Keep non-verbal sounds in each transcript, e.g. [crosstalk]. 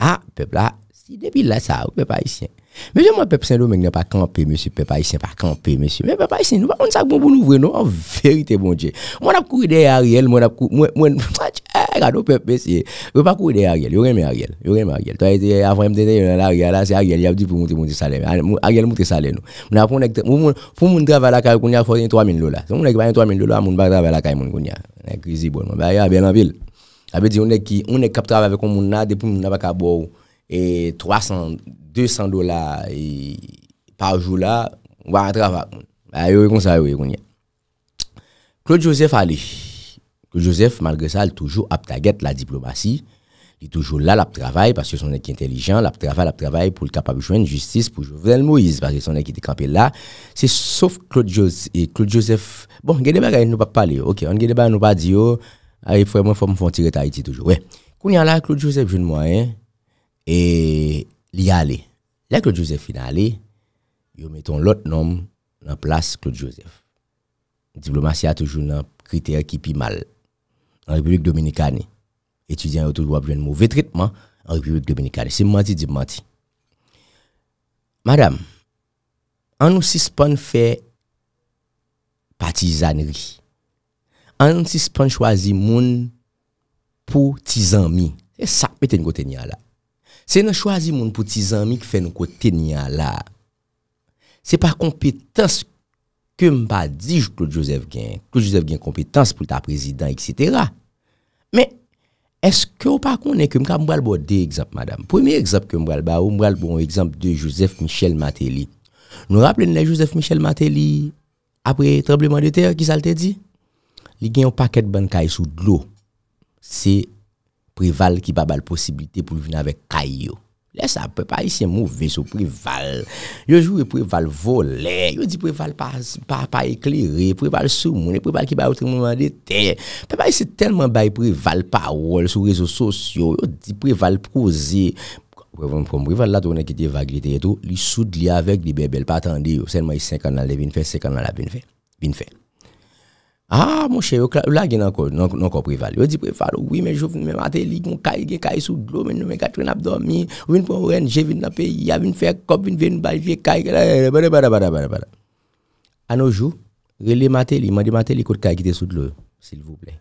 Ha, pep la, si debil la sa, ou pep Aisyen. Mwen jè mwen pep Sendo menk ne pa kampe, mwen jè mwen pep Aisyen, pa kampe, mwen jè mwen pep Aisyen, nou pa moun sak bon bon ouvre nou, an verite bon jè. Mwen ap kou ide a riel, mwen ap kou, mwen, mwen, mwen jè, rado pep, mwen jè, mwen pa kou ide a riel, yon renme a riel, yon renme a riel. To a ite, a fwen mte te, yon renme a riel, a se a riel, yon ap di pou moun te moun te sale, a riel moun te sale nou. Mwen ap moun ek, moun m Sa be di, one ek kap trav avè kon moun na, depou moun na baka bo ou. E 300, 200 dola par jou la, mwa an trav avè. A yo e kon sa, a yo e kon ye. Claude Joseph a li. Claude Joseph, malgre sa, al toujou ap taget la diplomasi. Il toujou la ap travay, paske son ek intelligent. Lap travay, lap travay pou l kap avè jwen justice pou Jovenel Moïse. Paske son ek e dekampè la. Se souf Claude Joseph, bon, gede ba gaya nou bak pale yo. Ok, an gede ba nou bak di yo... Oh, Aye, fwè mwen fwè mwen fwè mwen tire ta iti toujou. Wè, koun yal la, Claude Joseph joun mwen, e li yale. La Claude Joseph inale, yo meton lot nom nan plas Claude Joseph. Diplomasi a toujou nan kriter ki pi mal. Nan Republik Dominikani. Etudyan yo toujou wap joun mwen, mou vetritman nan Republik Dominikani. Se mwanti, di mwanti. Madame, an nou sispan fè patizanri. An nan si se pren chwazi moun pou tizanmi. E sa, mette nou kote nyan la. Se nan chwazi moun pou tizanmi ki fe nou kote nyan la, se par kompetans ke mba di joute klout Josef gen. Klout Josef gen kompetans pou ta prezident, et cetera. Men, eske ou par konen ke mka mbral bo dey ekzamp, madame? Premier ekzamp ke mbral ba, ou mbral bo ekzamp de Josef Michel Mateli. Nou rapple nou la Josef Michel Mateli apre Treblement de Terre ki sa lte di? li gen yon paket ban kay sou dlo, se preval ki ba bal posibilite pou li vina vek kay yo. Lè sa, pepa, yi se mouvè sou preval. Yojou yi preval vole, yo di preval pa eklerè, preval sou mounè, preval ki ba outre mouman de te. Pepa, yi se telman bay preval parol sou rezo sosyo, yo di preval pose. Preval mpom, preval la tonè ki te vagli te eto, li sou dli avèk li bebel patande yo, sen mwen yi sen kanan lè vin fè, sen kanan la vin fè, vin fè. Ah, mon cher, là, il y a encore préval. Il dit oui, mais je viens même mon sous l'eau, mais nous, mes quatre, dormi, une pour pays, y a une faire À nos jours, sous l'eau, s'il vous plaît.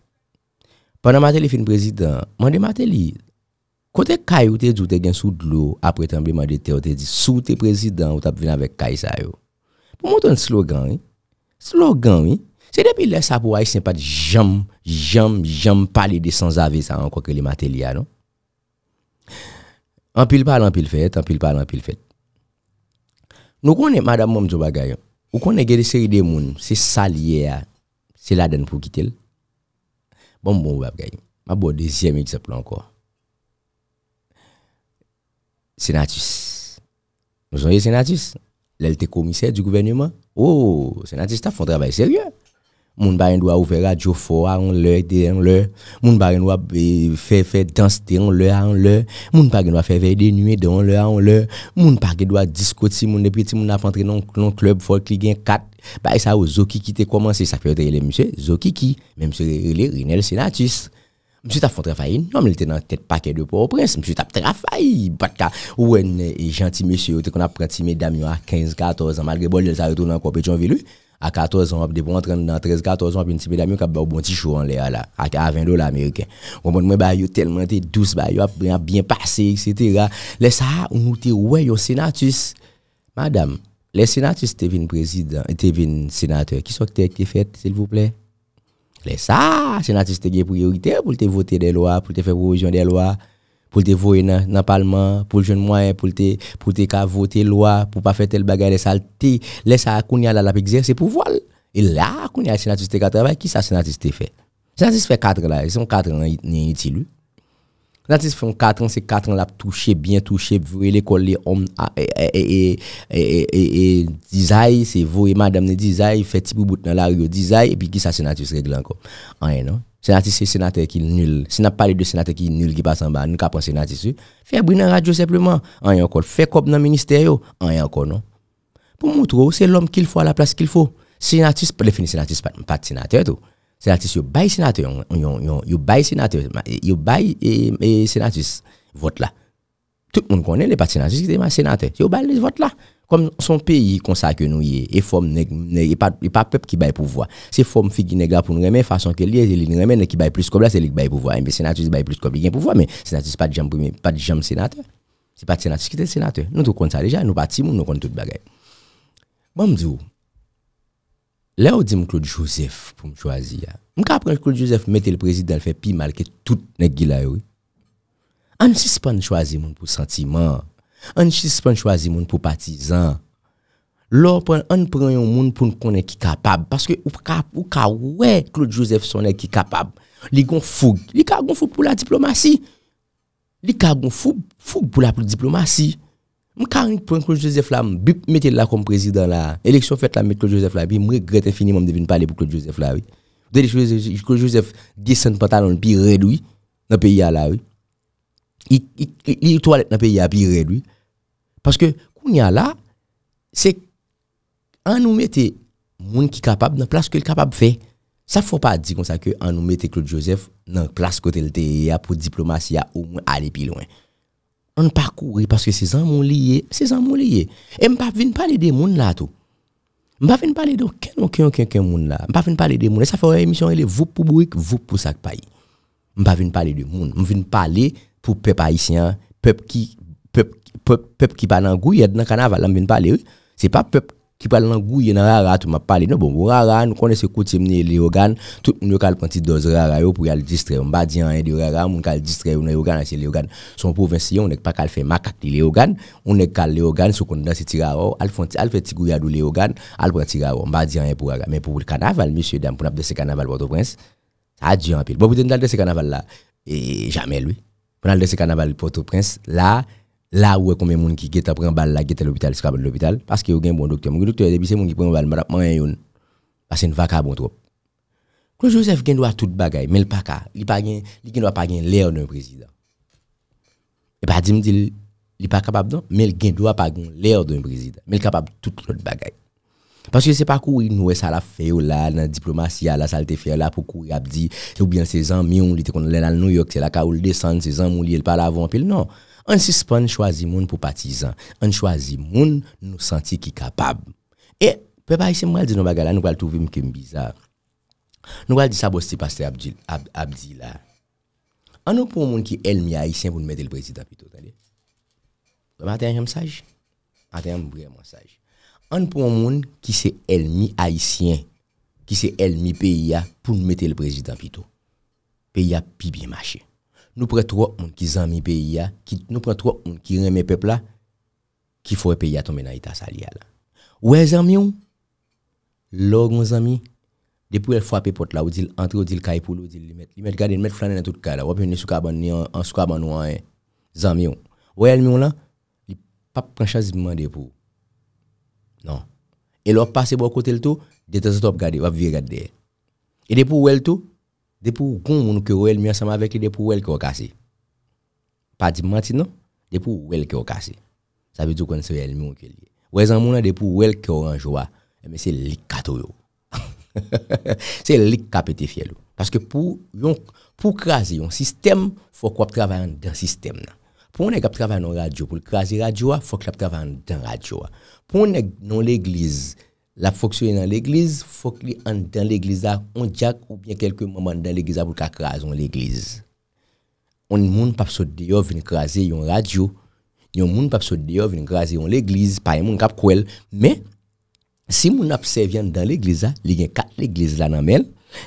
Pendant fin président, dit côté caille ou t'es sous l'eau, après de terre, dit, sous t'es président, avec yo. Pour un slogan, hein. Slogan, c'est depuis là, ça pour être c'est pas de j'aime, jam, jam, parler des sans avis, encore que les matériaux, non? En pile parle, en pile fait, en pile parle, en pile fait. Nous connaissons, madame, mon dieu, bagaille. Nous connaissons, c'est de monde, c'est salié, c'est la donne pour quitter. Bon, bon, vais Ma bon, deuxième exemple encore. Sénatus. Nous avons eu Sénatus. L'élite commissaire du gouvernement. Oh, Sénatus, as fait un travail sérieux. Moun ba gen do a ouve radio fo a an lè, de an lè. Moun ba gen do a e, fè fè danse de an lè, an lè. Moun pa gen do a fè fè de nuè de an lè, an lè. Moun pa gen do a diskote si moun depi ti moun ap antre non klèb folklik gen kat. Ba e sa ou Zoki ki te komanse, sa fè ou te yele msè Zoki ki. Mè msè yele Rinele Senatis. Msè ta fon trafaye, nan men lè te nan tèt pakè de pou ou prens. Msè tap trafaye, bat ka ou en janti e, msè ou te kon ap pranti medam yo a 15-14 an. Malre bol lè sa retoun nan kompetyon velu. à 14 ans, de rentrer dans 13, 14 ans, puis un petit peu qui a un bon petit show en l'air là, à 20 dollars américains. On y a tellement t'es douce, y a bien passé, etc. Les ça, on dit, ouais, un sénatus. Madame, le sénatus, t'es venu président, t'es venu sénateur. Qui sont que t'es fait, s'il vous plaît? Les ça, sénatus, t'es priorité pour te voter des lois, pour te faire provision des lois pour te voyer dans le parlement, pour le jeune moyen, pour te, pour te voter loi, pour pas faire tel bagage, les saletés, laisse à Kounia la exercer pouvoir. Et là, Kounia, sénatiste qui travaille, qui ça sénatiste fait? Sénatiste fait 4 ans ils sont 4 ans inutiles. Sénatiste fait 4 ans, c'est 4 ans là, touché, bien touché, voyer l'école, les hommes, ah, et, et, design, c'est vous et madame, design, fait petit bout dans la rue, design, et puis qui ça sénatiste règle encore? Rien, ah, non? Sénatiste, se sénateur qui nul. Si n'a parlé de sénateur qui nul qui passe en bas, nous pas prendre sénatis. Fait dans la radio simplement. En y encore. Fait comme dans le ministère, en y encore non. Pour montrer, oh, c'est l'homme qu'il faut à la place qu'il faut. Sénatiste, pas définir sénatiste, pas de sénateur tout. Sénatis, yo bail sénateur, yo bail sénateur, eh, yo bail et eh, eh, Vote là. Tout le monde connaît les partis qui sont sénateurs. Yo bail les votes là. Comme son pays, comme ça que nous y est, et forme, et pas, pas peuple qui baille pouvoir. C'est forme figure nègre pour nous remettre, façon que lié, il remet, qui baille plus comme là, c'est lui qui baille pouvoir. Mais sénateur, il baille plus comme lui pouvoir, mais sénateur, pas de jam, pas de jambe sénateur. C'est pas de sénateur, est sénateur. Nous, tout compte ça déjà, nous pas de nous compte toute bagaille. Bon, m'dou. Là, on dit Claude Joseph pour me choisir. prendre Claude Joseph mettre le président fait pire mal que tout nègre là, oui. On suspend choisir mon pour sentiment An chis pou an chwazi moun pou patizan. Lò an pren yon moun pou an konen ki kapab. Paske ou ka wè Claude Joseph sonen ki kapab. Li kon foug. Li ka kon foug pou la diplomasi. Li ka kon foug pou la diplomasi. Mwen karin pou an Claude Joseph la, mwen mette la kom prezident la. Eleksyon fèt la mette Claude Joseph la. Pi mwen regrette infinim mwen devine pale pou Claude Joseph la. De li Claude Joseph disen patal an pi redoui nan pi ya la. li toalet nan pe y api redwi paske kou nye la se anou mette moun ki kapab nan plas ke l kapab fe sa fo pa di kon sa ke anou mette Claude Joseph nan plas kotel te ya e pou diplomas ya ou moun ale pi loin anou pa kouri paske se zan moun liye se zan moun liye e m pa vin pale de moun la to m pa vin pale de ken ou ken ou ken ken moun la m pa vin pale de moun la e sa fo emisyon ele vup pou bouik vup pou sak pay m pa vin pale de moun m vin pale de pour peuple haïtien, peuple qui peuple peuple, qui parle en gouille dans carnaval, on vient parler. C'est pas peuple qui parle en gouille dans rara, tout m'a parlé. Non bon, rara, nous connaissons coutume les organes, tout le monde a petit dose rara pour y aller distraire. On va dire rien de rara, on va distraire les organes, c'est les Son province, on n'est pas qu'à faire macaque les organes, on n'est qu'à les organes, ce qu'on dans c'est tirao, al fait al fait tigouya le organes, al prend tirao, on va dire rien pour rara. Mais pour le carnaval, monsieur dame, pour n'a de ce carnaval Port-au-Prince, adieu en pile. Bon, vous êtes dans ce carnaval là, et jamais lui. Pendant le carnaval Port-au-Prince, là, là où combien de monde qui guette prend balle la guette l'hôpital, c'est l'hôpital parce qu'il y a un bon docteur. Mon docteur depuis c'est monde qui prend balle, madame moi yon. Parce une vagabond trop. Claude Joseph gagne droit toute bagaille, mais le pas il pas gagne, il gagne droit pas gagne l'air d'un président. Et pas dit me il pas capable non, mais il gagne droit pas gagne l'air d'un président, mais il capable toute l'autre bagaille. Paske se pa kou yi noue sa la feyo la nan diplomasyal la salte feyo la pou kou yi abdi. Se ou bien se zan mi yon li te kon len al New York se la ka ou l de san se zan moun li el pal avon pel non. An si span chwazi moun pou patizan. An chwazi moun nou senti ki kapab. E pe pa yi se moun al di nou bagala nou wal touvi mke mbizar. Nou wal di sa bosti paste abdi la. An nou pou moun ki el mi a yi se moun mwede l prezident pi to talese. Ate yon moun saj. Ate yon moun moun saj. An pou an moun ki se elmi haisyen, ki se elmi peyi ya pou nou mette le prezident pito. Peyi ya pi biye mache. Nou pre tro an ki zanmi peyi ya, nou pre tro an ki reme pepla, ki fwe peyi ya tombe nan itas a liya la. Ouè e zanmi yon? Log moun zanmi, depou el fwa pepot la, ou di l antre, ou di l kaypou, ou di l li met, li met gade, li met flanen an tout ka la, wap yon nesuka ban, nesuka ban wanyen. Zanmi yon. Ouè zanmi yon la? Li pap prancha zibimande pou ou. Non, e lop pase bo kote l to, de te zotop gade, wap virade de. E depo wèl to, depo goun moun ki wèl mi ansama veke, depo wèl ki wakase. Pa di mati non, depo wèl ki wakase. Sa bidou kon se wèl mi wakase. Wèzan moun an depo wèl ki wakase, mè se lik kato yo. [laughs] Se lik kapete fye lou. Paske pou krasi yon sistem, fok wap travayan dan sistem nan. Pour on travaille dans la radio, pour craser la radio, il faut que dans la radio. Pour on dans l'église, la fonctionner dans l'église, il faut qu'il dans l'église, on jack ou bien quelques moments dans l'église pour craser l'église. On ne peut pas sauter dehors venir craser une radio, on ne peut pas sauter dehors venir craser l'église, pas un monde cap mais si mon observe dans l'église, il y a quatre églises là dans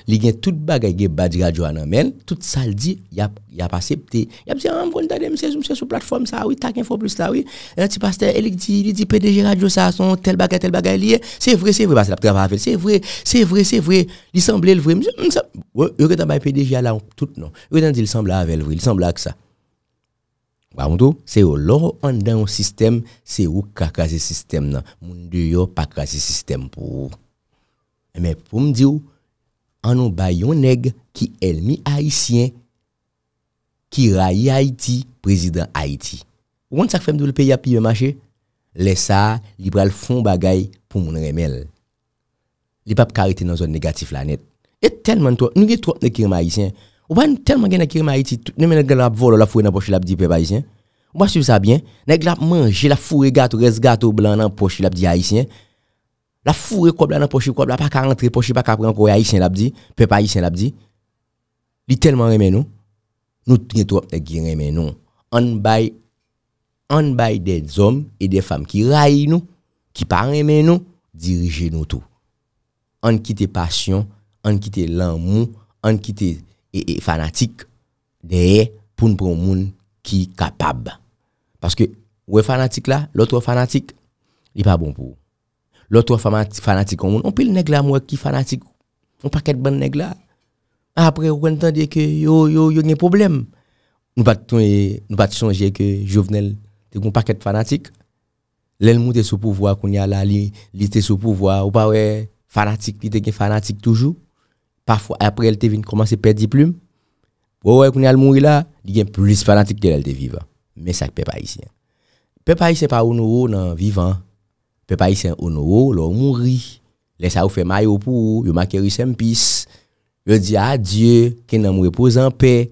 Li gen tout bagay ge badi radyo anan men Tout sal di, yap asepte Yap se yon anvon dade mse sou platform sa Tak info plus la Elik eh, eh, di PDG radyo sa Tel bagay, tel bagay liye Se vre, se vre Se vre, se vre Li semble l vre Li sembla ak sa Ba mdo, se yo Loro an dan yon sistem Se yo kakaze sistem nan Mwonde yo pakaze sistem pou eh, Mwen pou mdi ou An nou bay yon neg ki elmi Haitien ki rayi Haiti, prezident Haiti. Woun sa kfe mdoulpe ya pi be mache? Lesa, liberal fon bagay pou moun remel. Li pap karite nan zon negatif lanet. Et telman to, nou ge trot ne kirem Haitien. Ou ban telman gen ne kirem Haiti, nou men ne glap volo la fure nan pochilap di pe Haitien. Ou ban soub sa bien, ne glap manje la fure gato res gato blan nan pochilap di Haitien. la foure quoi nan la poche quoi pa pas rentre poche pa ka pran quoi haïtien l'a dit peuple haïtien l'a dit li tellement aimé nous nous très trop ki aimé nous on bay on by des hommes et des femmes qui raillent nous qui pa aimé nous diriger nous tout on quitte passion on quitte l'amour on quitte et, et fanatique derrière pour nous prendre monde qui capable parce que ou fanatique là l'autre fanatique il pas bon pour l'autre fanatique on pile nèg là moi qui fanatique on paquet bon nèg là après on entend que yo yo yo des problèmes. nous pas nous pas changer que Jovenel est un paquet de fanatique l'elle monte sous pouvoir qu'on y a là li était sous pouvoir ou pas ouais fanatique il était fanatique toujours parfois après elle te vient à perdre plumes. ouais ouais qu'on y a le mourir là il y plus fanatique que elle vivant mais ça ne peuple haïtien peuple peut pas où nous dans vivant le pa isen ono, lor mouri. Le sa ou fe mayo pou, yo makeri sem pis. Yo di adieu ah, ken nan mou repose en paix,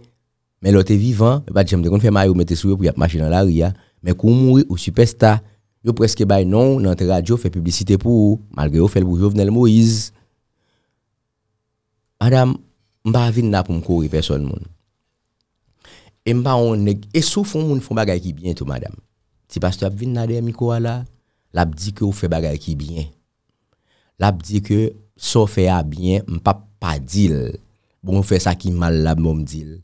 mais l'autre est vivant, pas de di jem de kon fe mayo mette sou pour pou yap mache la ria. mais kou mourir ou supersta. Yo presque bay non nan radio fait publicité pour malgré ou. Malge yo fel pou Jovenel Moïse. Adam, mba là pour pou mkori person moun. E mba on est e sou fond moun foun bagay ki bientou madame. Ti si pastor ap vin na de mikwa l'a dit que vous fait bagay qui bien. L'a dit que ça fait bien, m'pa pas deal. Bon on fait ça qui mal là bon deal.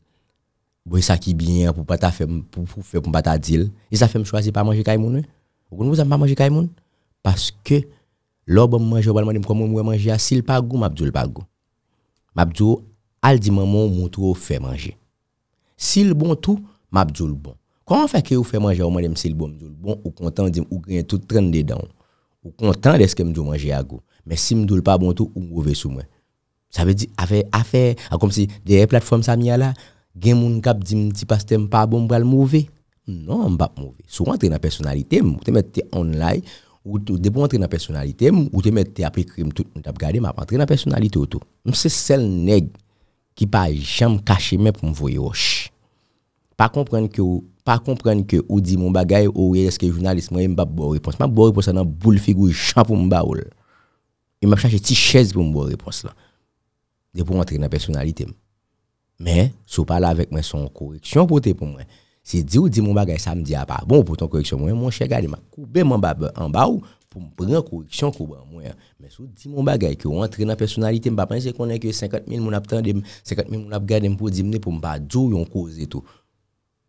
Bon ça qui bien pour pas ta faire pour pour faire pour pas ta deal. Et ça fait me choisir pas manger kay moun. Hein? Vous ne vous pas manger kay parce que l'homme mange pas demander moi manger ah, s'il pas goût m'a dit pas goût. M'a dit al di maman montre fait manger. S'il bon tout, m'a dit bon. Kwa an fè kè ou fè manje a oumane mse li bo mdoul? Bon, ou kontan di m ou kren tout tren de dan. Ou kontan de s ke m doul manje a go. Men si m doul pa bon tou, ou m ouve sou mwen. Sa ve di, afe, afe, a kom ah, si, de e platform sa mi ala, gen moun kap di m di pas tem pa bon bral m ouve. Non, m bap m ouve. Sou an tre na personalite m, ou te mette te online, ou de pou an tre na personalite m, ou te mette te apri krim tout nou tap gade, m apre an tre na personalite ou tou. M se sel neg ki pa jem kache mèp m voyoche. Pa komprende ki ou, pas comprendre que ou dit mon bagage ou est-ce que journaliste moi m'a pas réponse m'a bonne réponse dans boule figure champ pour m'a il m'a cherché petite chaise pour me réponse là et pour entrer dans la personnalité mais sous pas là avec moi son correction pour pour moi si dit ou dit mon bagage samedi à ah, pas bon pour ton correction moi mon cher gars m'a coupé mon en bas pour prendre correction pour moi mais si dit mon bagage que entrer dans la personnalité m'a penser qu'on est que 50 000 mon attendent 50 000 mon garder pour dire pour me pas dire on cause tout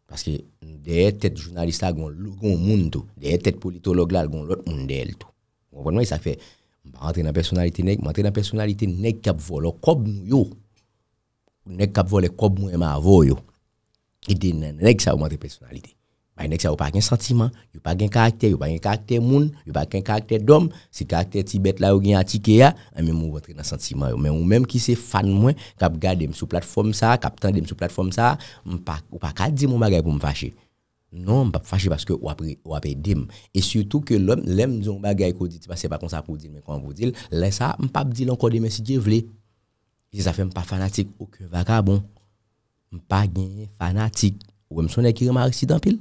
Paske deye tet jounalist la gon loun goun moun tou, deye tet politolog la gon loun, moun deye l tou. Mwen wè nou se sa fe, matre nan personalite nek, matre nan personalite nek kap vo lo kob mou yo, nek kap vo le kob mou ema avou yo, idin nek sa ou matre personalite. Mais nèg sa ou pa gen sentiment, yo pa gen caractère, yo pa gen caractère moun, yo pa gen caractère d'homme, si caractère Tibet la ou gen atike ya, an même ou rentre dans sentiment. Mais ou même qui c'est fan moi, kap gade m sou plateforme ça, kap tande m sou plateforme ça, m pa ou pa ka di mon bagay pou m fâcher. Non, m pa fâcher parce que ou apre ou apre Et surtout que l'homme l'aime zon bagay ko dit, c'est pas comme ça pou dire mais quand vous dire, là ça m pa di encore demain si Dieu vle. Si ça fait m pa fanatique aucun vagabond. M pa gen fanatique. Ou même son qui remarque si dans pile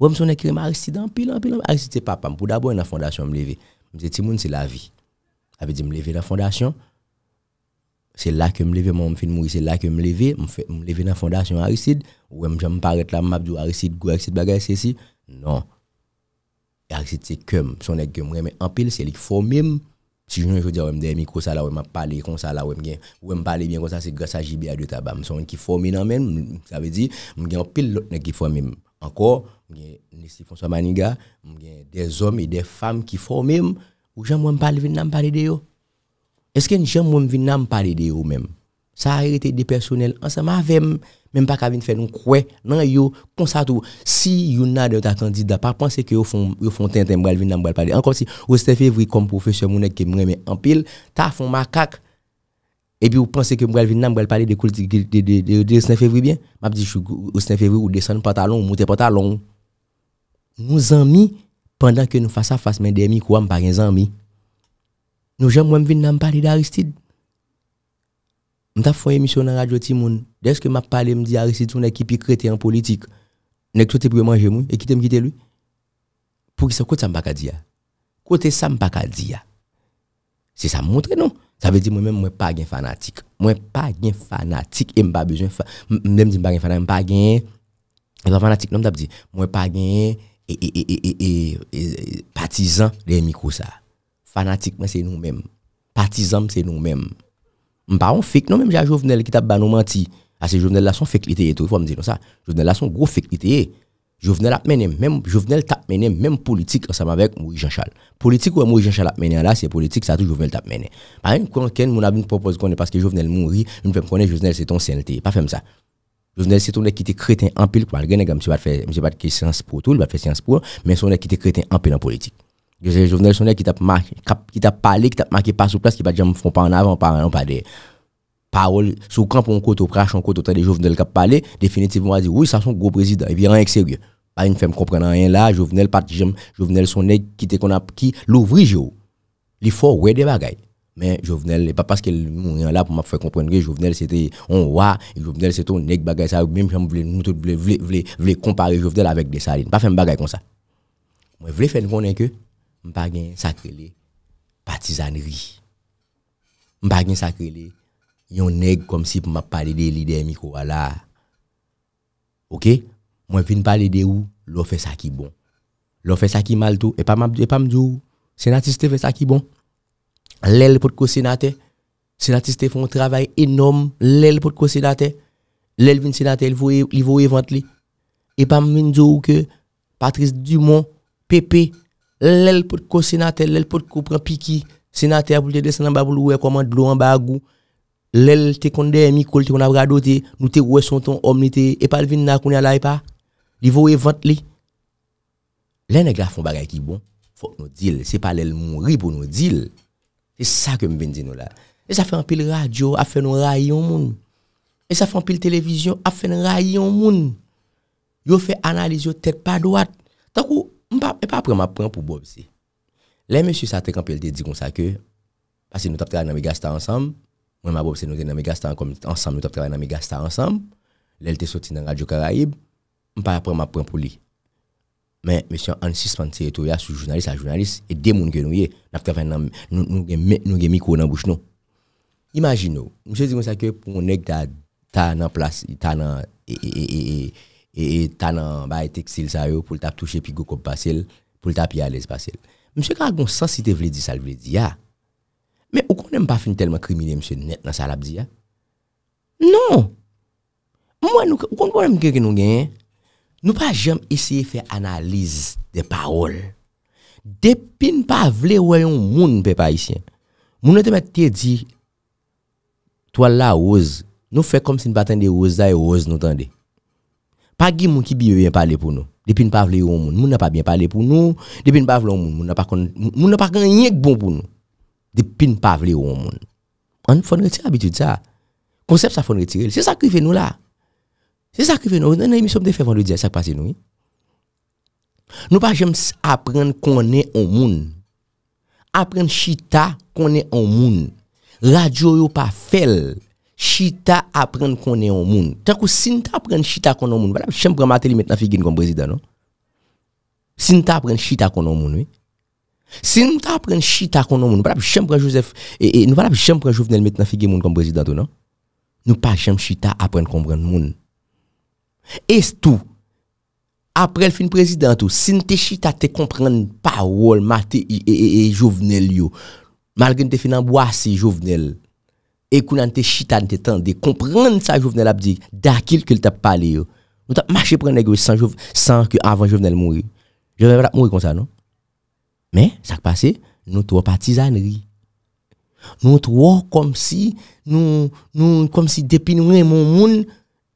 ouais me sonne écrit Aristide en pile en pile. Aristide c'est papa. Pour d'abord la fondation me lever. Me dit Timoun c'est la vie. Avait dit me lever la fondation. C'est là que me lever mon fin mourir, c'est là que me lever, me lever la fondation Aristide ou me j'aime paraître là m'a dit Aristide go Aristide bagage ceci. Non. Aristide c'est comme son écrit que mais en pile c'est lui faut même si je veux dire, je me micro ça là, je parle comme ça là, je me parle bien comme ça, c'est grâce à JBA de tabac. Je suis qui forme même, ça veut dire, je suis pile l'autre qui même. encore j'ai Nessie François Maniga, des hommes et des femmes qui même ou j'aime me parler venir parler de yo. Est-ce que j'aime ne venir me parler de eux même Ça a été des personnels ensemble avec même pas qu'à venir faire nous quoi non yo comme ça tout si y a des candidat pas penser que yo font yo font tintin bral parler encore si au février comme professeur mon qui me remet en pile ta font macaque et puis vous pensez que je vais venir parler de 9 février bien m'a dit au 9 février ou descendre pantalon ou monter pantalon nous amis pendant que nous face à face, mais des amis, quoi, pas des amis. Nous, j'aime, moi, venir nous parler d'Aristide. Nous avons fait une émission dans la radio Dès que m'a parlé me dit Aristide, on est qui en politique. Nèg tout est pour manger moi et qui t'aime quitter lui. Pour qu'il ça côté ça dire. Côté ça m'pa dire. C'est ça montre non. Ça veut dire moi même moi pas gain fanatique. Moi pas gain fanatique et pas besoin même dit pas gain fanatique, m'pa gain. fanatique non t'a dit. Moi pas gain E, e, e, e, e, patizan le miko sa. Fanatikman se nou mèm. Patizan se nou mèm. Mpa ron fèk non mèm ja jovnel ki tab banou manti. Ase jovnel la son fèk litéye. To yon fò mdè nan sa. Jovnel la son gro fèk litéye. Jovnel ap mènen. Jouvnel tap mènen mèm politik ansama vèk mwou i jan chal. Politik wè mwou i jan chal ap mènen la, se politik sa tou jovnel tap mènen. Mpa ron kon ken moun ap moun propose konen paske jovnel mwou i, mpe mkone jovnel se ton senté. Pa fem sa. Jovenel c'est nèg qui était crétin en pile malgré Le gars monsieur pas faire pas de science pour tout, il va faire science pour, mais son nèg qui était crétin en pile en politique. Jovenel son nèg qui t'a marqué qui t'a parlé, qui t'a marqué pas sur place, qui va jamais font pas en avant, pas en pas derrière. Parole sous camp on côté crash on côté des Jovenel qui parlé, définitivement va dire oui, ça son gros président et puis rien sérieux. Pas une femme comprenant rien là, Jovenel pas jamais Jovenel son nèg qui était qu'on a qui l'ouvrir il faut ouais des bagailles. Mais Jovenel, pas parce qu'il est là pour me faire comprendre que Jovenel c'était un roi, Jovenel c'est un nègre bagaille ça, même si voulais nous tous voulais comparer Jovenel avec des salines. Pas faire une comme ça. Moi, je voulais faire connaître que je pas gain sacré partisanerie. Je pas un sacré yon nègre comme si pour m'a parler des leaders micro là. OK Moi je viens parler de où l'on fait ça qui bon. L'on fait ça qui mal tout et pas m'a pas me dire natiste fait ça qui bon l'aile pour co sénateur. Sénatiste font un travail énorme, l'aile pour co sénateur. L'aile vient sénateur, il vaut éventer. Et pas même dire que Patrice Dumont, Pépé, l'aile pour co sénateur, l'aile pour couper prend Piki, sénateur pour le descendre en bas pour le comment de l'eau en bas L'aile te konde mikol te kon a nous te ouè son ton homme, te, et pas le vin na kon la pas. Il vaut éventer li. Les nègres font bagay qui bon, faut que nous dire, c'est pas l'aile mourir pour nous dire. C'est ça que je dire là. Et ça fait un pile radio, a fait un rayon monde Et ça fait un pile télévision, a fait un rayon monde Yo fait analyse yo tête pas droite. Tant que et pas après prend pour Bob si. Les monsieur ça te quand il dit comme ça que parce que nous t'avons dans Megastar ensemble. Moi ma Bob c'est nous dans Megastar comme ensemble nous t'avons travaillé dans Megastar ensemble. L'elle te sorti dans Radio Caraïbe. Pas après prend pour lui mais monsieur en suspens territorial sur journaliste à journaliste et des monde que nous y n'a travaillé nous nous nous micro dans bouche nous imaginez monsieur dit ça que pour nèg ta ta en place ta dans et et ta dans bah textile ça yo pour t'a toucher puis go comme passer pour t'a pied à l'espace monsieur ka gon sens si te veut dire ça veut dire mais ou qu'on n'aime pas fin tellement criminel monsieur net dans ça l'a dit non moi nous on comprenons que nous gagnons Nou pa jem eseye fè analize de parol. De pin pa vle wè yon moun pe pa isyen. Moun nete met te di, Toal la oz, nou fè kom si nou pa tende oz da e oz nou tende. Pa gi moun ki bi wè yon pale pou nou. De pin pa vle yon moun, moun na pa bie pale pou nou. De pin pa vle yon moun, moun na pa kon yon yon bon pou nou. De pin pa vle yon moun. An nou fon reti abitud sa. Konsep sa fon reti el. Se sa ki fè nou la. Se sakreve nou, nè mi som de fe van li dize sakje pase nou, e. Nou pa jem apren konè o moun. Apren chita konè o moun. Radio yo pa fel. Chita apren konè o moun. Tan kou sin ta prem chita konè o moun, nou pale ap shempre mateli met na figye moun konp brezida, nou. Sin ta prem chita konè o moun, e. Sin ta prem chita konè o moun, nou pale ap shempre josef, nou pale ap shempre jovnel met na figye moun konp brezida, nou. Nou pa jem chita apren konp ren moun. E s'tou, apre l fin prezidentou, sin te chita te komprenn parol ma te jovnel yo, mal gen te fin anbo ase jovnel, e kou nan te chita te tan de komprenn sa jovnel ap di, da kil ke l tap pale yo. Nou tap mache prenne egwe san ki avan jovnel mouri. Jovem la mouri kon sa, non? Men, sa k'pase, nou t'wo patizan ri. Nou t'wo kom si, nou, nou, kom si depin wè moun moun,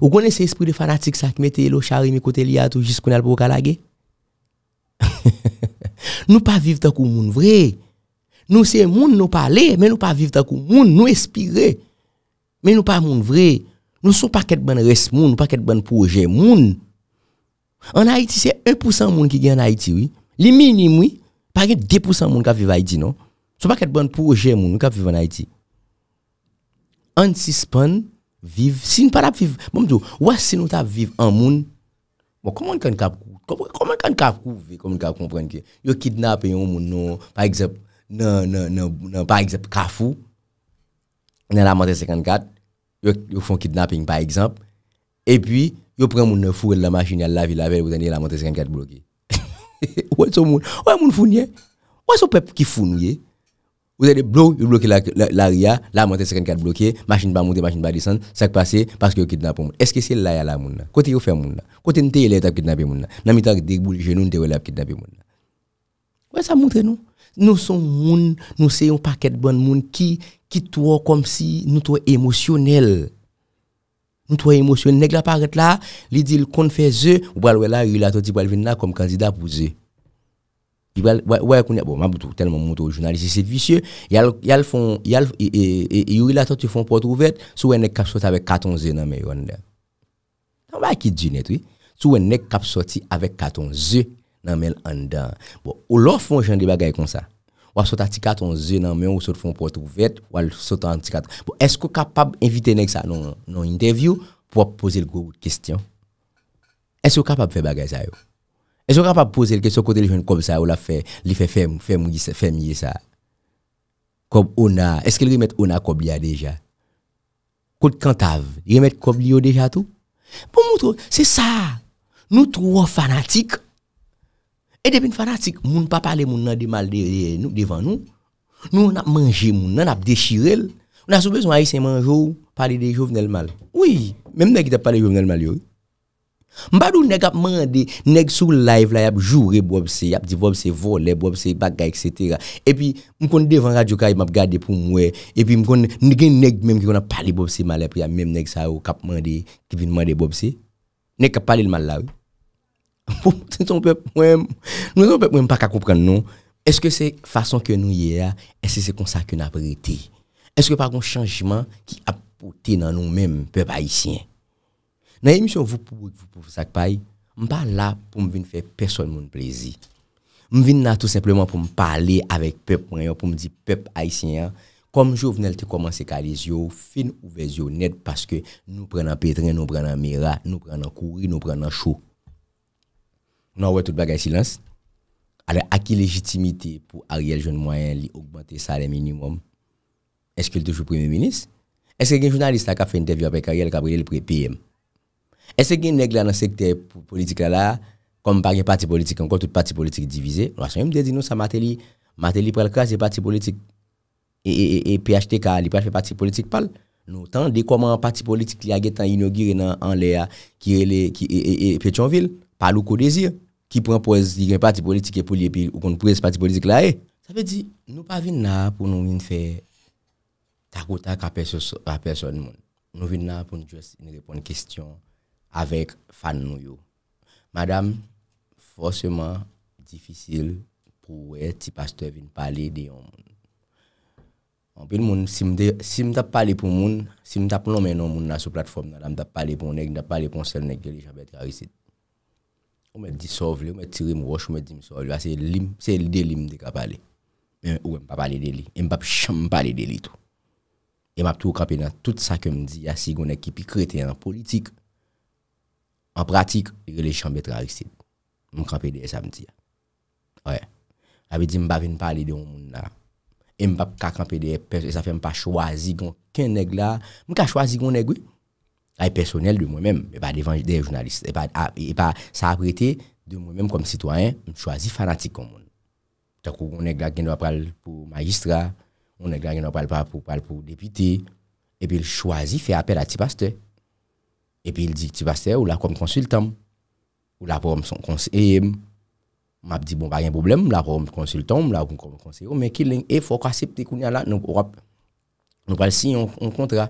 Vous connaissez l'esprit de fanatique ça qui mettait charisme charimi côté lié à tout ait nal pour calage [laughs] nous pas vivre tant monde vrai. Nous sommes c'est monde nous parler mais nous pas vivre tant monde nous espérons, Mais nous ne sommes pas monde vrai. Nous ne sommes pas qu'être bon reste monde, pas qu'être bon projet monde. En Haïti c'est 1% monde qui gagne en Haïti oui. Les minimum oui, pas 2% monde qui vivent en Haïti non. sommes pas qu'être bon projet monde qui vivent en Haïti. On Viv, si nou pa la viv, moun mdou, wè si nou ta viv an moun, mwen bon, kon mwen kon kap kou, kon mwen kon kap kou ve, kon mwen kon kap komprenke, yo kidnap yon moun nou, pa eksept, nan, nan, nan, nan, pa eksept, kafou, nan la mante 54, yo fon kidnaping pa eksept, e pi, yo pren moun nou fure lama chini al la vila vel pou denye la mante 54 bloki. [laughs] Wè sou moun, wè moun founye, wè sou pep ki founye. Vous avez bloqué la la, montée 54 bloquée, machine pas monter, machine pas descendre, ça passe parce que vous kidnappez. Est-ce que c'est là, la moune? Côté vous fait moune? Côté vous avez kidnappé moune? Dans le temps nous vous avez kidnappé ça montre nous. Nous sommes moune, nous sommes un paquet de qui, qui toi comme si nous sommes émotionnels. Nous sommes émotionnels. ne sommes là, il dit qu'on fait eux, ou là, il a comme candidat pour Mabou tou, tel moun moun tou jounalisi, se vishye, yal yal yal, e yu ila tou ti fon pot ouvet, sou wè nek kap soti avek katon ze nanmen an den. Nan wè ki di net, sou wè nek kap soti avek katon ze nanmen non, an den. Bon, ou lò fon jande bagay kon sa, ou a sota ti katon ze nanmen, non, ou sot fon pot ouvet, ou a sota an ti katon. Esk ou kapab invite nek sa nan interview, pou ap pose l go kestyon? Esk ou kapab fe bagay sa yo? Est-ce qu'on ne capable pas poser la question côté les jeunes comme ça, ou la fait, il fait faire, ça? Comme on a, est-ce qu'il remet on a comme il y a déjà? Côte Cantave, il remettent comme il y a déjà tout? Pour montrer, c'est ça. Nous trois fanatiques. Et depuis une fanatique, nous ne pas parler de mal devant nous. Nous, on a mangé, on a déchiré. On a besoin de manger, parler de Jovenel Mal. Oui, même si on a parlé de Mal, Mpadou nek ap mande, nek sou live la yap jure bobsi, yap di bobsi vole, bobsi baga, etc. E pi mkon devan radyo ka, imap gade pou mwe. E pi mkon nek menm ki kon ap pale bobsi malep, ya menm nek sa ou kap mande, ki vin mande bobsi. Nek ap pale lman la ou. Nou son pep mwenm pa ka koupren nou. Eske se fason ke nou ye a, eske se konsakoun ap rete. Eske pa kon chanjman ki ap pote nan nou menm pep ayisyen. Nan emisyon Vupu Vupu Vsakpay, mpa la pou mvin fè person moun plezi. Mvin nan tout sepleman pou mpale avèk pep mwen yo pou mdi pep aisyen. Kom jo vnel te komanse kaliz yo, fin ou vez yo ned paske nou prena petren, nou prena mera, nou prena kouri, nou prena chou. Nou wè tout bagay silans? Ale akil legitimite pou Ariel Joun Moyen li augmante sa le minimum? Eske l toujou premi menis? Eske gen jounalista ka fe interviw apèk Ariel Kabrile pre P.M.? Ese gen neg la nan sekte politik la la, konm bagye pati politik, ankon tout pati politik divize, lwa son yon mde di nou sa materi, materi prel krasi pati politik, e pHT ka li prel pati politik pal, nou tan de koman pati politik li agetan inogire nan anle ya, ki rele, ki e Petionville, pal ou kodezir, ki pren prez, yon pati politik e eh. pou li epi, ou kon prez pati politik la e. Sa ve di, nou pa vin la pou nou vin fe, tako tak aperson, nou vin la pou nou jwes, nou repon kestyon, avec fan Madame, forcément difficile pour un petit pasteur parler de On si me si parler pour monde si t'a non monde sur plateforme là parler pour parler pour seul nèg on on c'est lim le l'im de parler mais ou pas parler de pas de tout et m'a tout dans tout ça que me a si on est qui en politique en pratique, les chambres de Aristide. Mon campé de samedi. Ouais. Avait dit m'pa venir parler de monde là. Et m'pa pas camper de personne, ça fait pas choisi gon qu'un nèg là, m'ka choisi gon nèg oui. Ay ah, personnel de moi-même, et pas devant des journalistes, et pas ah, et pas ça apprêté de moi-même comme citoyen, choisis fanatique comme monde. Tant qu'on nèg là qui doit parler pour magistrat, on nèg là qui doit parler pour pour député et puis il choisit faire appel à petit pasteur. E pi il di ki ti vaste ou la kon konsultan, ou la kon konsenye, m ap di bon ba gen problem, m la kon konsultan, m la kon konsenye, ou men ki len e fok asepte kou nye la, nou pal si yon kontra,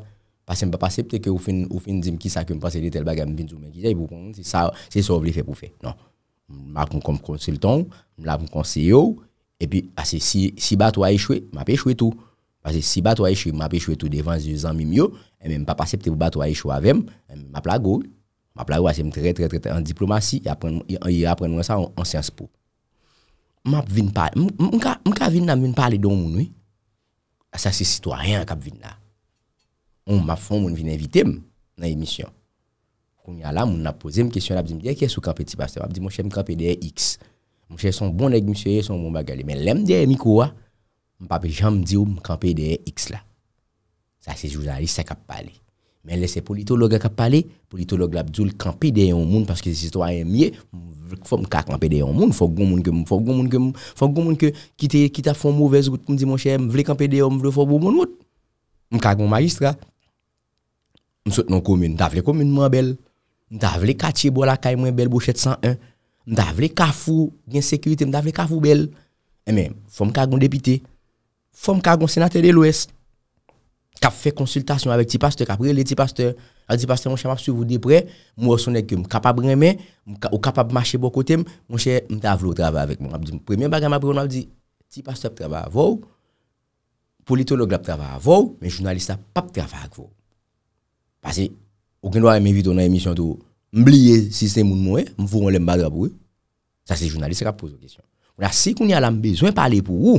pasen pa pasepte ke ou fin dim ki sa ke m pasenye tel bagan binzou men ki jay pou kon, si sa ou li fe pou fe. Non, m la kon konsultan, m la kon konsenye, ou, e pi ase si batwa e chwe, m ap e chwe tou. Pase si batwa e chou, m ap e chou etou devan zi zan mi myo, m e m pa pasepte pou batwa e chou avèm, m ap la gou, m ap la gou ase m tret tret tret en diplomasi, y ap pren m wè sa en sènspo. M ap vin pa, m ka vin nan vin pale don moun wè, asa se sitwa rè an kap vin nan. M ap fon moun vin evite m nan emisyon. Koun ya la moun ap pose m kisyon la, m ap di m diè kè sou kapè ti paste, m ap diè m kèm kapè deye x, m kèm son bon deg m sèye, son bon bagale, men lèm deye m kouwa, M pape jan m di ou m kampe deye x la. Sa se Jouzary, se kap pale. Men lese politolog a kap pale, politolog l'Abdoul kampe deye yon moun paske se sitwa yon mye, fòm kakampe deye yon moun, fòm goun moun ke moun, fòm goun moun ke moun, fòm goun moun ke kita fòm mouvez gout koum di mon chèm, vle kampe deye yon moun, vle fòm moun moun wot. M kag mou magistra. M sot non komine, m davle komine mwen bel. M davle kache bo la kaye mwen bel bo chet san an. M davle kafou gen sekurite, forme qu'un conseiller de l'ouest ka fait consultation avec ti pasteur Capri le pasteur le pasteur mon cher Monsieur vous dis moi son est capable mais au capable marcher beaucoup de temps mon cher me travaille au travail avec moi premier bagarre mon on a dit pasteur travaille va politique le travaille va mais journaliste pas de travail avec vous parce que aucun loi et mes vidéos l'émission tout oublier si c'est mouvement eh nous faisons les bases vous ça c'est journaliste qui pose des questions Si, c'est qu'on y a besoin parler pour où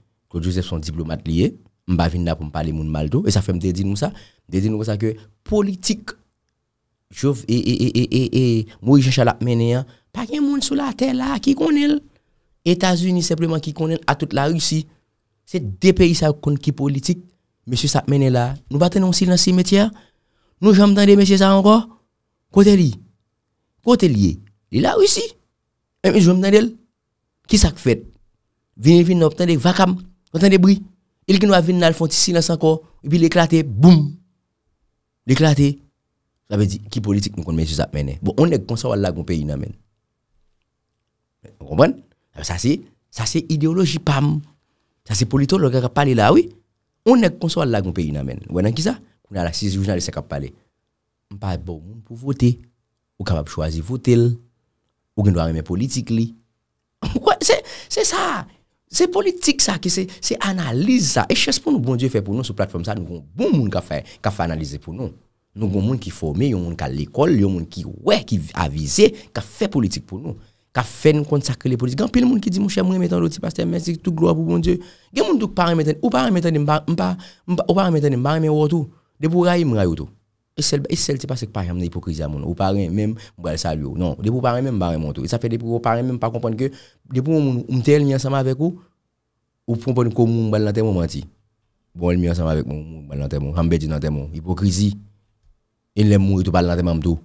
Ko Joseph son diplomat liye, mba vin la pou mpale moun maldo, e sa fèm dedin nou sa, dedin nou sa ke politik, chouf, e, e, e, e, e, e, e, mwoy jensha la mene ya, pa gen moun sou la tel la, ki konel, Etasuni sepleman ki konel a tout la usi, se de peyi sa kon ki politik, mwoy jensha la mene la, nou batè nou si nan si metiya, nou jwam tan de mwoy jensha la ango, kote li, kote liye, li la usi, e mwen jwam tan de l, ki sak fèt, vini vini nou, tan de vakam, Sontan de bwi, il genwa vin nan l fon ti sinan san kon, epi l eklate, boum, l eklate, tabe di ki politik nou kon menjouz ap menen. Bon, on ek konsa wala goun peyi nan men. Mwen kompon? Sase ideoloji pam. Sase politoloj ganyan ka pale la, oui? On ek konsa wala goun peyi nan men. Mwen an ki sa? Koun ala 6 juj nan l se kap pale. Mwen pae bon pou vote, ou kapap chwazi vote l, ou genwa remen politik li. Mwen kwa, se sa! Se politik sa ki se analize sa. E chespo nou bon die fe pou nou sou platform sa, nou goun bon moun ka fe analize pou nou. Nou goun moun ki fome, yon moun ki l'ekol, yon moun ki we, ki avize, ka fe politik pou nou. Ka fe nou kontak le politik. Gan pil moun ki di mou chè moun yon metan loti paste, mersi, tout glo pou bon die. Gen moun touk pari metan, ou pari metan mba, mba, ou pari metan mba mbe wotou. De pou ray mga yotou. Et celle c'est pas que par exemple l'hypocrisie à mon ou parrain même moi le salue non des pour parrain même parrain mon et ça fait des pour parrain même pas comprendre que des pour on tel mis ensemble avec vous ou comprendre comme on balle dans menti bon mis ensemble avec mon balle dans mon ambedi dans mon hypocrisie et les mourir tout balle dans tout